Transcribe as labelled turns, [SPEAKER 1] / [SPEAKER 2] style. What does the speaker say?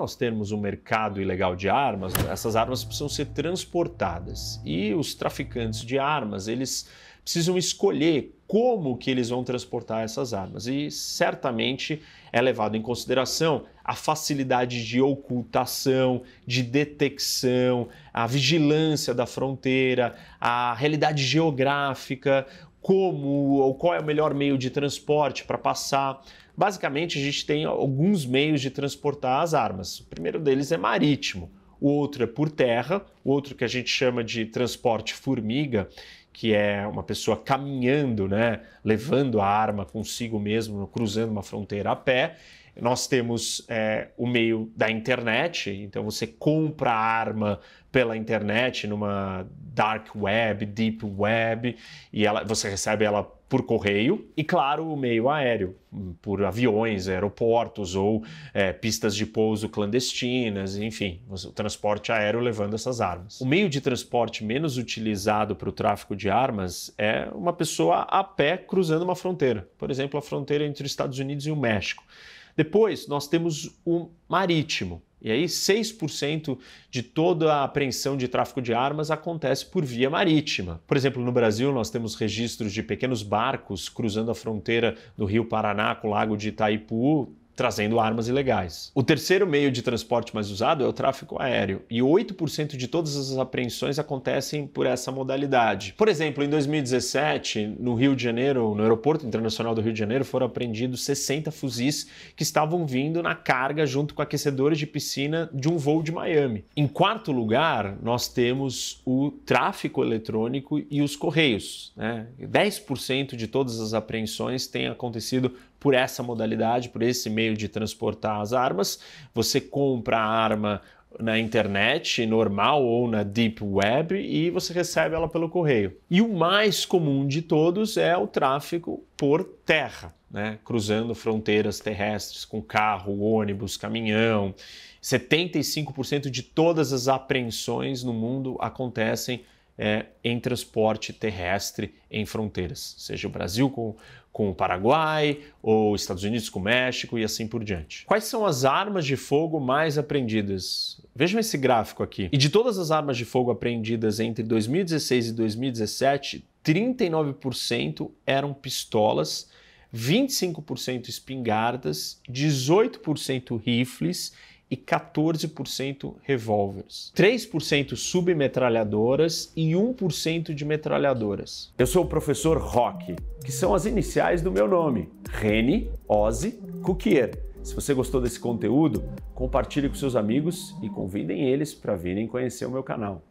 [SPEAKER 1] nós termos um mercado ilegal de armas, né, essas armas precisam ser transportadas. E os traficantes de armas, eles precisam escolher como que eles vão transportar essas armas. E certamente é levado em consideração a facilidade de ocultação, de detecção, a vigilância da fronteira, a realidade geográfica, como ou qual é o melhor meio de transporte para passar. Basicamente, a gente tem alguns meios de transportar as armas. O primeiro deles é marítimo, o outro é por terra, o outro que a gente chama de transporte formiga, que é uma pessoa caminhando, né, levando a arma consigo mesmo, cruzando uma fronteira a pé, nós temos é, o meio da internet, então você compra arma pela internet, numa dark web, deep web, e ela, você recebe ela por correio e, claro, o meio aéreo, por aviões, aeroportos ou é, pistas de pouso clandestinas, enfim, o transporte aéreo levando essas armas. O meio de transporte menos utilizado para o tráfico de armas é uma pessoa a pé cruzando uma fronteira, por exemplo, a fronteira entre os Estados Unidos e o México. Depois, nós temos o marítimo. E aí, 6% de toda a apreensão de tráfico de armas acontece por via marítima. Por exemplo, no Brasil, nós temos registros de pequenos barcos cruzando a fronteira do Rio Paraná com o Lago de Itaipu, trazendo armas ilegais. O terceiro meio de transporte mais usado é o tráfico aéreo, e 8% de todas as apreensões acontecem por essa modalidade. Por exemplo, em 2017, no Rio de Janeiro, no Aeroporto Internacional do Rio de Janeiro, foram apreendidos 60 fuzis que estavam vindo na carga junto com aquecedores de piscina de um voo de Miami. Em quarto lugar, nós temos o tráfico eletrônico e os correios. Né? 10% de todas as apreensões têm acontecido por essa modalidade, por esse meio de transportar as armas. Você compra a arma na internet normal ou na deep web e você recebe ela pelo correio. E o mais comum de todos é o tráfico por terra, né? cruzando fronteiras terrestres com carro, ônibus, caminhão. 75% de todas as apreensões no mundo acontecem é, em transporte terrestre em fronteiras, seja o Brasil com, com o Paraguai, ou Estados Unidos com o México e assim por diante. Quais são as armas de fogo mais apreendidas? Vejam esse gráfico aqui. E de todas as armas de fogo apreendidas entre 2016 e 2017, 39% eram pistolas, 25% espingardas, 18% rifles e 14% revólveres, 3% submetralhadoras e 1% de metralhadoras. Eu sou o professor Rock, que são as iniciais do meu nome: Rene Ozzy Cuquier. Se você gostou desse conteúdo, compartilhe com seus amigos e convidem eles para virem conhecer o meu canal.